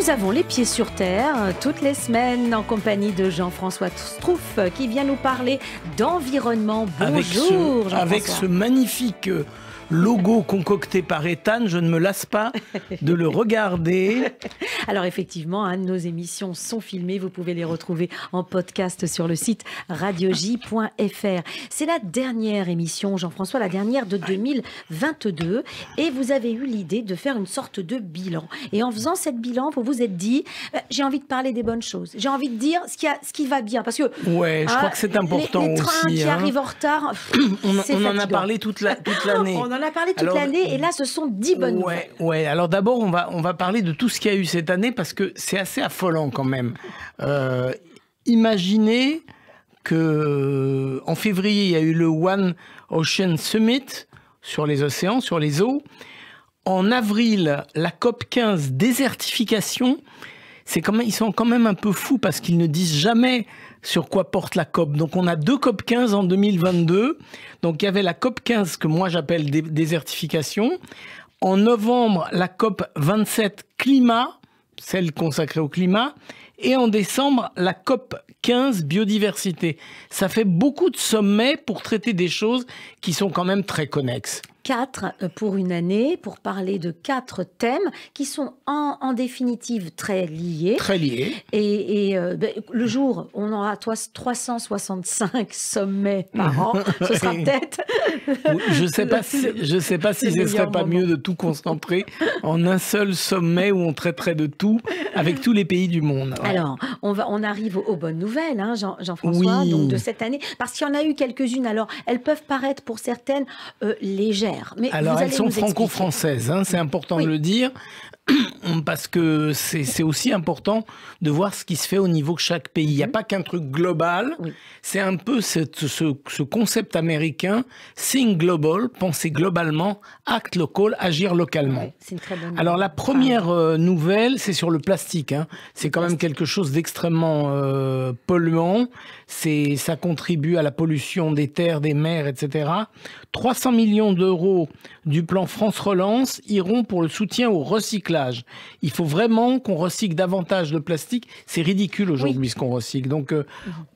Nous avons les pieds sur terre toutes les semaines en compagnie de Jean-François Strouf qui vient nous parler d'environnement. Bonjour Jean-François. Avec ce magnifique euh, logo concocté par Ethan. Je ne me lasse pas de le regarder. Alors effectivement, hein, nos émissions sont filmées. Vous pouvez les retrouver en podcast sur le site radioj.fr. C'est la dernière émission, Jean-François, la dernière de 2022. Et vous avez eu l'idée de faire une sorte de bilan. Et en faisant cette bilan, vous vous êtes dit, euh, j'ai envie de parler des bonnes choses. J'ai envie de dire ce qui, a, ce qui va bien. Parce que... Ouais, je crois ah, que c'est important les, les trains qui hein. arrivent en retard... on, en a parlé toute l'année. en a parlé toute l'année et là, ce sont 10 bonnes ouais, nouvelles. Ouais. Alors d'abord, on va, on va parler de tout ce qu'il y a eu cette année parce que c'est assez affolant quand même. Euh, imaginez que en février, il y a eu le One Ocean Summit sur les océans, sur les eaux. En avril, la COP 15 désertification. C'est quand même, ils sont quand même un peu fous parce qu'ils ne disent jamais sur quoi porte la COP. Donc on a deux COP 15 en 2022. Donc il y avait la COP 15 que moi j'appelle désertification. En novembre, la COP 27 climat, celle consacrée au climat, et en décembre la COP 15 biodiversité. Ça fait beaucoup de sommets pour traiter des choses qui sont quand même très connexes. Quatre pour une année, pour parler de quatre thèmes qui sont en, définitive très liés. Très liés. Et, euh, ben, le jour, on aura 365 sommets par an. Ce sera peut-être. je ne sais pas si, je sais pas si ce serait pas mieux de tout concentrer en un seul sommet où on traiterait de tout avec tous les pays du monde. Alors, on, va, on arrive aux, bonnes nouvelles, hein, Jean, françois de cette année, parce qu'il y en a eu quelques-unes. Alors, elles peuvent paraître pour certaines euh, légères, mais alors elles sont franco-françaises, hein, c'est important de le dire. parce que c'est aussi important de voir ce qui se fait au niveau de chaque pays. Il n'y a mhm. pas qu'un truc global, c'est un peu ce, concept américain, think global, penser globalement, act local, agir localement. Alors la première euh, nouvelle, c'est sur le plastique. Hein. C'est quand même quelque chose d'extrêmement euh, polluant. polluant, ça contribue à la pollution des terres, des mers, etc. 300 millions d'euros du plan France Relance iront pour le soutien au recyclage il faut vraiment qu'on recycle davantage de plastique. C'est ridicule aujourd'hui ce qu'on recycle. Donc euh,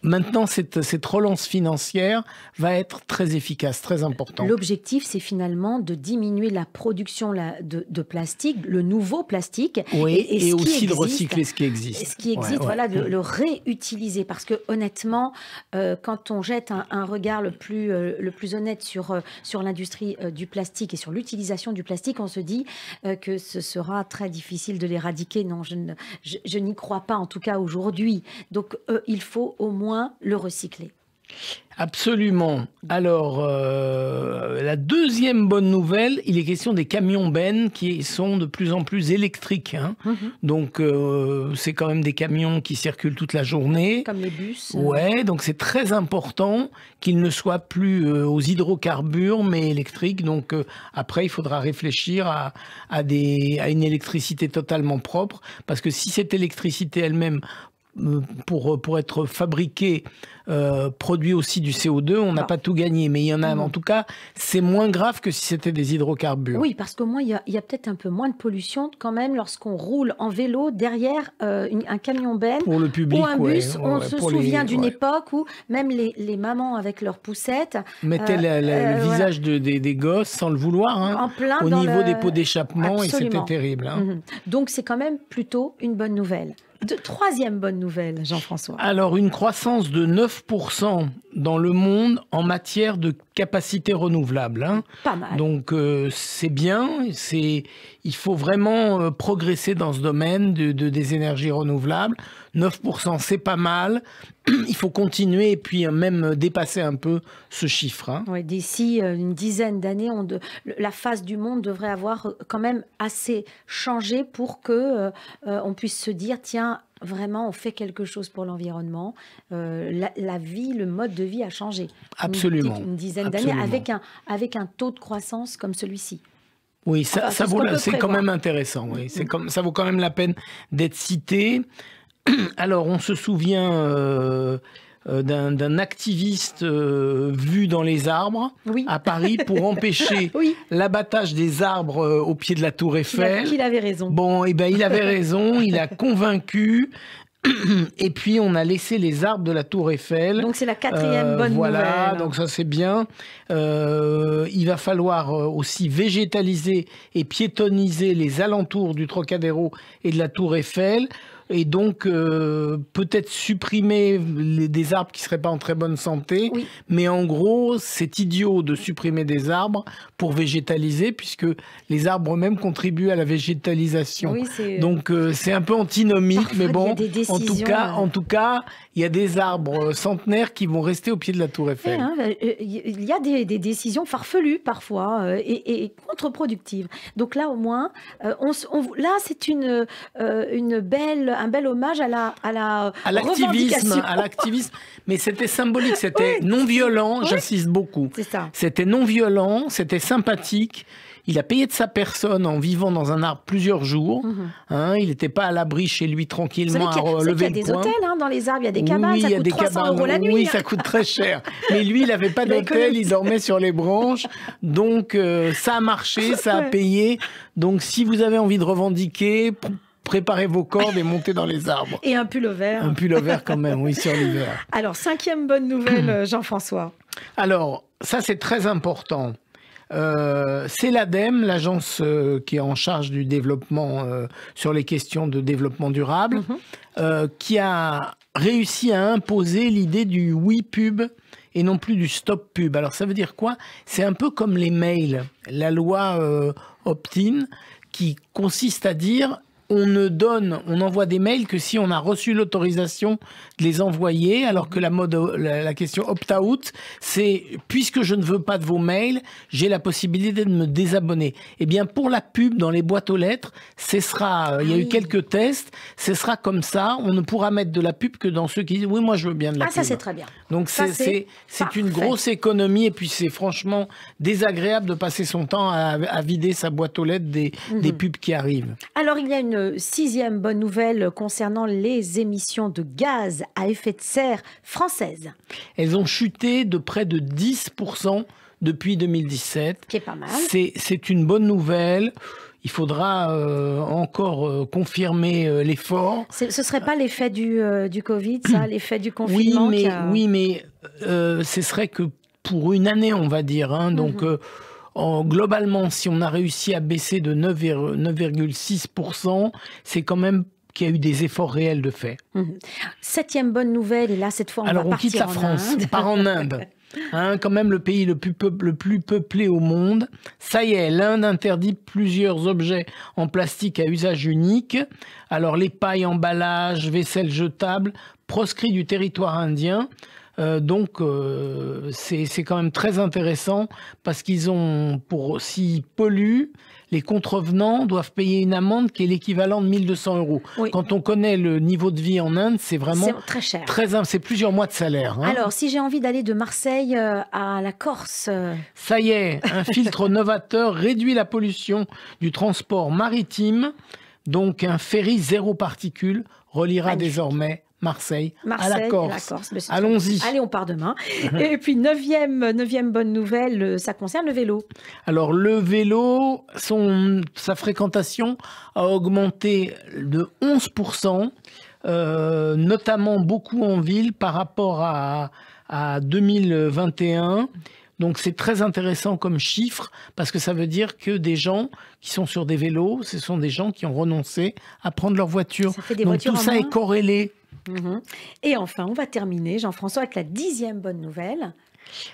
maintenant, cette, cette, relance financière va être très efficace, très importante. L'objectif, c'est finalement de diminuer la production de, de plastique, le nouveau plastique. Oui, et, aussi de recycler ce qui existe. Ce qui existe, voilà, de mm. le réutiliser. Parce que honnêtement, euh, quand on jette un, regard le plus, euh, le plus honnête sur, sur l'industrie du plastique et sur l'utilisation du plastique, on se dit que ce sera très difficile de l'éradiquer. Non, je, n'y je, crois pas, en tout cas aujourd'hui. Donc, euh, il faut au moins le recycler. Absolument. Alors, euh, la deuxième bonne nouvelle, il est question des camions Ben qui sont de plus en plus électriques. Hein. Mhm. Donc, euh, c'est quand même des camions qui circulent toute la journée. Comme les bus. Hein. Ouais, donc c'est très important qu'ils ne soient plus euh, aux hydrocarbures, mais électriques. Donc, après, il faudra réfléchir à, des, à une électricité totalement propre, parce que si cette électricité elle-même euh, pour, pour être fabriqué, euh, produit aussi du CO2, on n'a pas tout gagné. Mais il y en a, en tout cas, c'est moins grave que si c'était des hydrocarbures. Oui, parce qu'au moins, il y a, peut-être un peu moins de pollution quand même lorsqu'on roule en vélo derrière euh, un camion-benne ou un bus. on se souvient d'une époque où même les, les, mamans, avec leurs poussettes... Mettaient le visage de, des, des, gosses sans le vouloir, hein, au niveau des pots d'échappement, et c'était terrible. Hein. Mhm. Donc, c'est quand même plutôt une bonne nouvelle. De troisième bonne nouvelle, Jean-François. Alors, une croissance de 9% dans le monde en matière de capacité renouvelable. Hein. Pas mal. Donc euh, c'est bien, c'est il faut vraiment euh, progresser dans ce domaine de, des énergies renouvelables. 9%, c'est pas mal. Il faut continuer et puis hein, même dépasser un peu ce chiffre. Hein. D'ici euh, une dizaine d'années, de... la face du monde devrait avoir quand même assez changé pour que on puisse se dire tiens vraiment on fait quelque chose pour l'environnement. Euh, la, vie, le mode de vie a changé. Absolument. Une, dizaine d'années avec un, avec un taux de croissance comme celui-ci. Oui, ça, ça c'est quand même intéressant. C'est mm. comme, ça vaut quand même la peine d'être cité. Alors, on se souvient. Euh, euh, d'un activiste euh, vu dans les arbres à Paris pour empêcher l'abattage des arbres euh, au pied de la Tour Eiffel. Il, avait raison. Bon, et eh ben il avait raison, il a convaincu et puis on a laissé les arbres de la tour Eiffel. Donc c'est la quatrième bonne nouvelle. Voilà, donc ça c'est bien. il va falloir aussi végétaliser et piétoniser les alentours du Trocadéro et de la tour Eiffel et donc euh, peut-être supprimer des arbres qui seraient pas en très bonne santé. Mais en gros, c'est idiot de supprimer des arbres pour végétaliser, puisque les arbres eux-mêmes contribuent à la végétalisation. Euh, donc euh, c'est un peu antinomique, mais bon, en tout cas, en tout cas, il y a des arbres centenaires qui vont rester au pied de la Tour Eiffel. Eh, hein, il y a des, décisions farfelues parfois et, et contre-productives. Donc là, au moins, on, là, c'est une, une belle un bel hommage à la à à l'activisme, Mais c'était symbolique, c'était non violent. J'insiste beaucoup. C'est ça. C'était non violent, c'était sympathique. Il a payé de sa personne en vivant dans un arbre plusieurs jours. Mhm. Hein. il n'était pas à l'abri chez lui tranquillement à relever Il y a, des hôtels hein, dans les arbres, il y a des cabanes, ça coûte 300 euros la nuit. Oui, hein. ça coûte très cher. Mais lui, il n'avait pas d'hôtel, il dormait sur les branches. Donc euh, ça a marché, ça a payé. Donc si vous avez envie de revendiquer, préparez vos cordes et montez dans les arbres. Et un pull au vert. Un pull au vert quand même, oui, sur l'hiver. Alors, cinquième bonne nouvelle, euh, Jean-François. Alors, ça c'est très important. Euh, c'est l'ADEME, l'agence euh, qui est en charge du développement sur les questions de développement durable, mhm. qui a réussi à imposer l'idée du oui pub et non plus du stop pub. Alors ça veut dire quoi C'est un peu comme les mails, la loi opt-in qui consiste à dire on ne donne, on envoie des mails que si on a reçu l'autorisation de les envoyer, alors que la, mode, la, question opt-out, c'est puisque je ne veux pas de vos mails, j'ai la possibilité de me désabonner. Eh bien, pour la pub dans les boîtes aux lettres, ce sera, ah il y a eu quelques tests, ce sera comme ça, on ne pourra mettre de la pub que dans ceux qui disent oui, moi je veux bien de la pub. Ah, ça c'est très bien. Donc c'est une grosse économie et puis c'est franchement désagréable de passer son temps à, vider sa boîte aux lettres des, des mhm. pubs qui arrivent. Alors il y a une sixième bonne nouvelle concernant les émissions de gaz à effet de serre françaises. Elles ont chuté de près de 10% depuis 2017. Qui pas mal. C'est une bonne nouvelle. Il faudra euh, encore euh, confirmer euh, l'effort. Ce ne serait pas l'effet du, du, Covid, ça, l'effet du confinement Oui, mais, oui, mais ce serait que pour une année, on va dire. Hein. Mm-hmm. donc globalement, si on a réussi à baisser de 9,6%, c'est quand même qu'il y a eu des efforts réels de fait. Hum. Septième bonne nouvelle, et là, cette fois, on Alors, on quitte la en France, Inde. on part en Inde. Hein, quand même le pays le plus, plus peuplé au monde. Ça y est, l'Inde interdit plusieurs objets en plastique à usage unique. Alors les pailles, emballages, vaisselle jetable, proscrits du territoire indien. Euh, donc euh, c'est quand même très intéressant parce qu'ils ont, pour aussi polluent, les contrevenants doivent payer une amende qui est l'équivalent de 1200 euros. Quand on connaît le niveau de vie en Inde, c'est vraiment très cher. Très, c'est plusieurs mois de salaire. Hein. Alors, si j'ai envie d'aller de Marseille euh, à la Corse. Euh. Ça y est, un filtre novateur réduit la pollution du transport maritime. Donc, un ferry zéro particule reliera désormais Marseille, à la Corse. Allons-y. Allez, on part demain. et puis, neuvième, neuvième bonne nouvelle, euh, ça concerne le vélo. Alors, le vélo, son, sa fréquentation a augmenté de 11%, euh, notamment beaucoup en ville par rapport à, à 2021. Donc c'est très intéressant comme chiffre parce que ça veut dire que des gens qui sont sur des vélos, ce sont des gens qui ont renoncé à prendre leur voiture. Donc tout ça est corrélé et enfin, on va terminer, Jean-François, avec la dixième bonne nouvelle.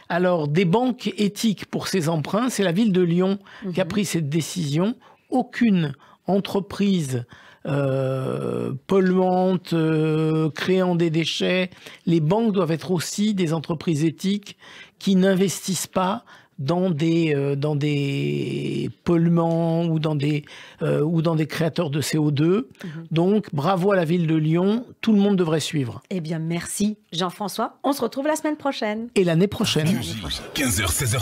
Alors, des banques éthiques pour ces emprunts, c'est la ville de Lyon qui a mhm. pris cette décision. Aucune entreprise euh, polluante euh, créant des déchets. Les banques doivent être aussi des entreprises éthiques qui n'investissent pas dans des, euh, dans des polluants ou dans des, euh, ou dans des créateurs de CO2. Mhm. Donc, bravo à la ville de Lyon. Tout le monde devrait suivre. Eh bien, merci Jean-François. On se retrouve la semaine prochaine. Et l'année prochaine. 15h, h